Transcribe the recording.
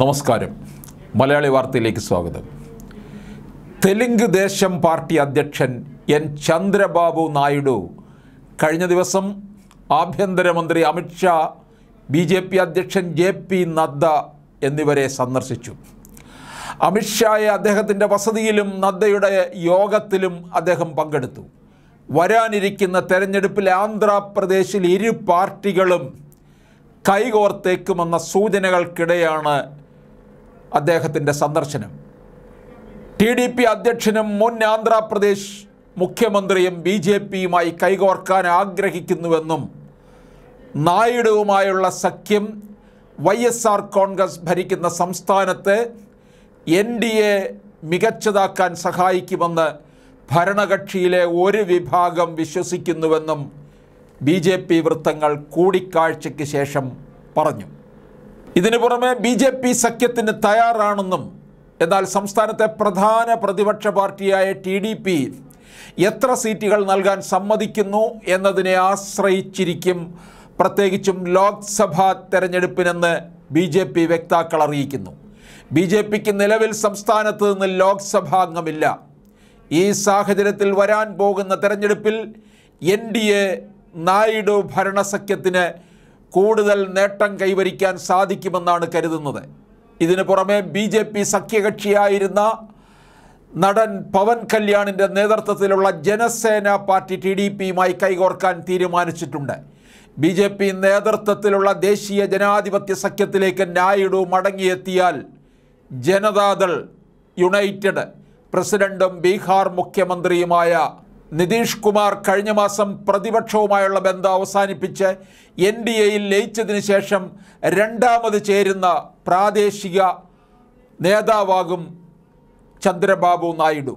നമസ്കാരം മലയാളി വാർത്തയിലേക്ക് സ്വാഗതം തെലുങ്ക് ദേശം പാർട്ടി അധ്യക്ഷൻ എൻ ചന്ദ്രബാബു നായിഡു കഴിഞ്ഞ ദിവസം ആഭ്യന്തരമന്ത്രി അമിത്ഷാ ബി ജെ പി അധ്യക്ഷൻ ജെ പി നദ്ദ എന്നിവരെ സന്ദർശിച്ചു അമിത്ഷായെ അദ്ദേഹത്തിൻ്റെ വസതിയിലും നദ്ദയുടെ യോഗത്തിലും അദ്ദേഹം പങ്കെടുത്തു വരാനിരിക്കുന്ന തെരഞ്ഞെടുപ്പിൽ ആന്ധ്രാപ്രദേശിൽ ഇരു പാർട്ടികളും കൈകോർത്തേക്കുമെന്ന സൂചനകൾക്കിടെയാണ് അദ്ദേഹത്തിൻ്റെ സന്ദർശനം ടി ഡി പി അധ്യക്ഷനും മുൻ ആന്ധ്രാപ്രദേശ് മുഖ്യമന്ത്രിയും ബി ജെ പിയുമായി കൈകോർക്കാൻ ആഗ്രഹിക്കുന്നുവെന്നും നായിഡുവുമായുള്ള സഖ്യം വൈ എസ് ആർ കോൺഗ്രസ് ഭരിക്കുന്ന സംസ്ഥാനത്ത് എൻ ഡി എ മികച്ചതാക്കാൻ സഹായിക്കുമെന്ന് ഭരണകക്ഷിയിലെ ഒരു വിഭാഗം വിശ്വസിക്കുന്നുവെന്നും ബി ജെ പി വൃത്തങ്ങൾ കൂടിക്കാഴ്ചയ്ക്ക് ശേഷം പറഞ്ഞു ഇതിനു പുറമെ ബി ജെ പി സഖ്യത്തിന് തയ്യാറാണെന്നും എന്നാൽ സംസ്ഥാനത്തെ പ്രധാന പ്രതിപക്ഷ പാർട്ടിയായ ടി ഡി പി എത്ര സീറ്റുകൾ നൽകാൻ സമ്മതിക്കുന്നു എന്നതിനെ ആശ്രയിച്ചിരിക്കും പ്രത്യേകിച്ചും ലോക്സഭാ തെരഞ്ഞെടുപ്പിനെന്ന് ബി ജെ പി വക്താക്കൾ അറിയിക്കുന്നു ബി ജെ പിക്ക് നിലവിൽ സംസ്ഥാനത്ത് നിന്ന് ലോക്സഭാംഗമില്ല ഈ സാഹചര്യത്തിൽ വരാൻ പോകുന്ന തെരഞ്ഞെടുപ്പിൽ എൻ ഡി എ നായിഡു ഭരണസഖ്യത്തിന് കൂടുതൽ നേട്ടം കൈവരിക്കാൻ സാധിക്കുമെന്നാണ് കരുതുന്നത് ഇതിനു പുറമെ ബി ജെ പി സഖ്യകക്ഷിയായിരുന്ന നടൻ പവൻ കല്യാണിൻ്റെ നേതൃത്വത്തിലുള്ള ജനസേന പാർട്ടി ടി ഡി പിയുമായി കൈകോർക്കാൻ തീരുമാനിച്ചിട്ടുണ്ട് ബി ജെ പി നേതൃത്വത്തിലുള്ള ദേശീയ ജനാധിപത്യ സഖ്യത്തിലേക്ക് നായിഡു മടങ്ങിയെത്തിയാൽ ജനതാദൾ യുണൈറ്റഡ് പ്രസിഡന്റും ബീഹാർ മുഖ്യമന്ത്രിയുമായ നിതീഷ് കുമാർ കഴിഞ്ഞ മാസം പ്രതിപക്ഷവുമായുള്ള ബന്ധം അവസാനിപ്പിച്ച് എൻ ഡി എയിൽ ലയിച്ചതിന് ശേഷം രണ്ടാമത് ചേരുന്ന പ്രാദേശിക നേതാവാകും ചന്ദ്രബാബു നായിഡു